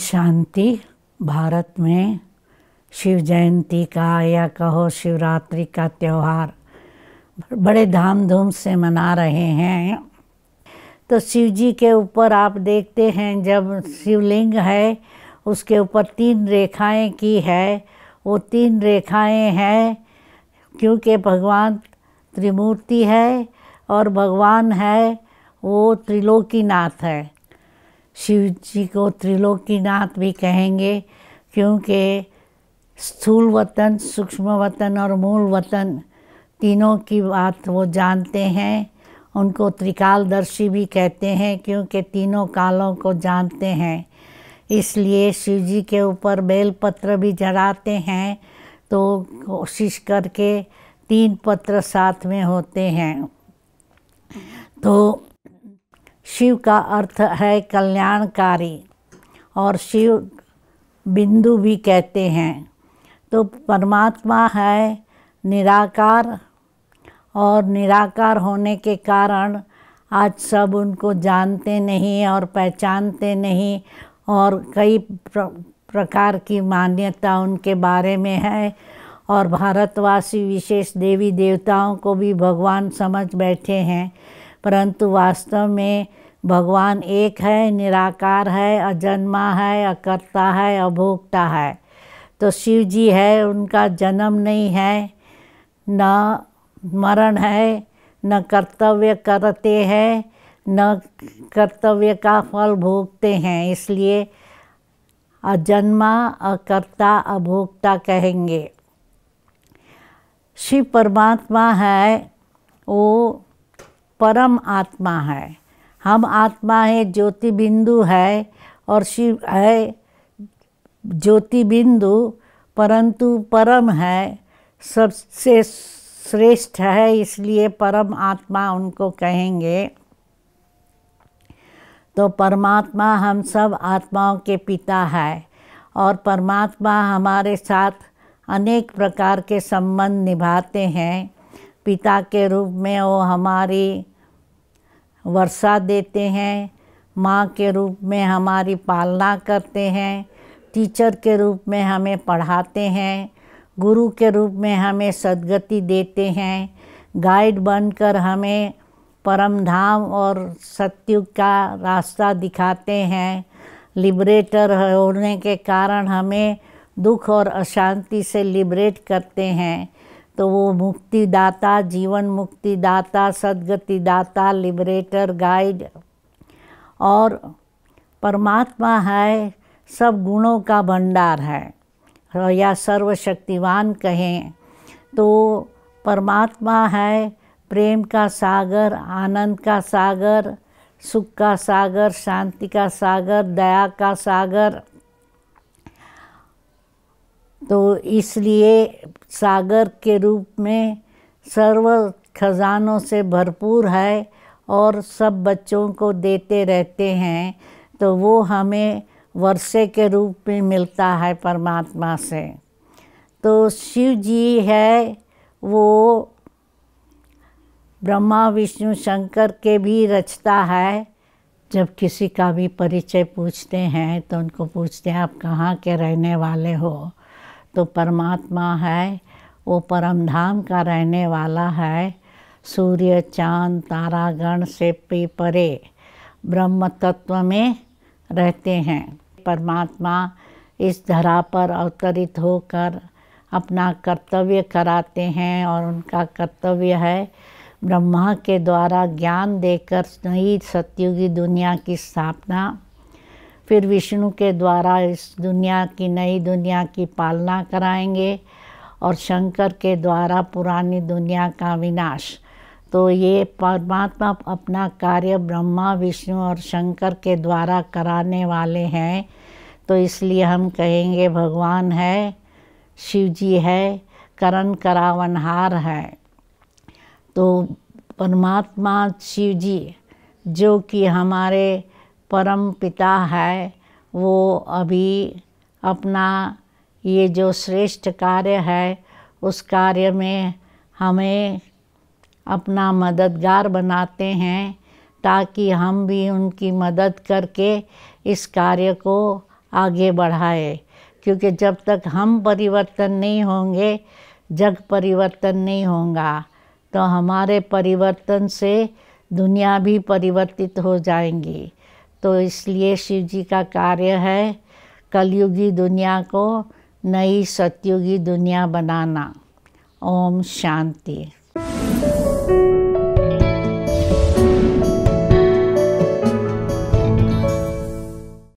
शांति भारत में शिव जयंती का या कहो शिवरात्रि का त्यौहार बड़े धाम धूम से मना रहे हैं तो शिव जी के ऊपर आप देखते हैं जब शिवलिंग है उसके ऊपर तीन रेखाएं की है वो तीन रेखाएं हैं क्योंकि भगवान त्रिमूर्ति है और भगवान है वो त्रिलोकीनाथ है शिव जी को त्रिलोकीनाथ भी कहेंगे क्योंकि स्थूल वतन सूक्ष्म वतन और मूल वतन तीनों की बात वो जानते हैं उनको त्रिकालदर्शी भी कहते हैं क्योंकि तीनों कालों को जानते हैं इसलिए शिव जी के ऊपर बेलपत्र भी जराते हैं तो कोशिश करके तीन पत्र साथ में होते हैं तो शिव का अर्थ है कल्याणकारी और शिव बिंदु भी कहते हैं तो परमात्मा है निराकार और निराकार होने के कारण आज सब उनको जानते नहीं और पहचानते नहीं और कई प्र, प्रकार की मान्यता उनके बारे में है और भारतवासी विशेष देवी देवताओं को भी भगवान समझ बैठे हैं परंतु वास्तव में भगवान एक है निराकार है अजन्मा है अकर्ता है अभोक्ता है तो शिव जी है उनका जन्म नहीं है न मरण है न कर्तव्य करते हैं न कर्तव्य का फल भोगते हैं इसलिए अजन्मा अकर्ता अभोक्ता कहेंगे शिव परमात्मा है वो परम आत्मा है हम आत्मा है ज्योति बिंदु है और शिव है ज्योति बिंदु परंतु परम है सबसे श्रेष्ठ है इसलिए परम आत्मा उनको कहेंगे तो परमात्मा हम सब आत्माओं के पिता है और परमात्मा हमारे साथ अनेक प्रकार के संबंध निभाते हैं पिता के रूप में वो हमारी वर्षा देते हैं माँ के रूप में हमारी पालना करते हैं टीचर के रूप में हमें पढ़ाते हैं गुरु के रूप में हमें सदगति देते हैं गाइड बनकर हमें परम धाम और सत्यु का रास्ता दिखाते हैं लिबरेटर होने के कारण हमें दुख और अशांति से लिबरेट करते हैं तो वो मुक्तिदाता जीवन मुक्तिदाता सदगतिदाता लिबरेटर गाइड और परमात्मा है सब गुणों का भंडार है या सर्वशक्तिवान कहें तो परमात्मा है प्रेम का सागर आनंद का सागर सुख का सागर शांति का सागर दया का सागर तो इसलिए सागर के रूप में सर्व खजानों से भरपूर है और सब बच्चों को देते रहते हैं तो वो हमें वर्षे के रूप में मिलता है परमात्मा से तो शिव जी है वो ब्रह्मा विष्णु शंकर के भी रचता है जब किसी का भी परिचय पूछते हैं तो उनको पूछते हैं आप कहाँ के रहने वाले हो तो परमात्मा है वो परम धाम का रहने वाला है सूर्य चांद तारागण से पे परे ब्रह्म तत्व में रहते हैं परमात्मा इस धरा पर अवतरित होकर अपना कर्तव्य कराते हैं और उनका कर्तव्य है ब्रह्मा के द्वारा ज्ञान देकर नई सत्युगी दुनिया की स्थापना फिर विष्णु के द्वारा इस दुनिया की नई दुनिया की पालना कराएंगे और शंकर के द्वारा पुरानी दुनिया का विनाश तो ये परमात्मा अपना कार्य ब्रह्मा विष्णु और शंकर के द्वारा कराने वाले हैं तो इसलिए हम कहेंगे भगवान है शिव जी है करण करावनहार है तो परमात्मा शिव जी जो कि हमारे परम पिता है वो अभी अपना ये जो श्रेष्ठ कार्य है उस कार्य में हमें अपना मददगार बनाते हैं ताकि हम भी उनकी मदद करके इस कार्य को आगे बढ़ाए क्योंकि जब तक हम परिवर्तन नहीं होंगे जग परिवर्तन नहीं होगा तो हमारे परिवर्तन से दुनिया भी परिवर्तित हो जाएंगी तो इसलिए शिव जी का कार्य है कलयुगी दुनिया को नई सतयुगी दुनिया बनाना ओम शांति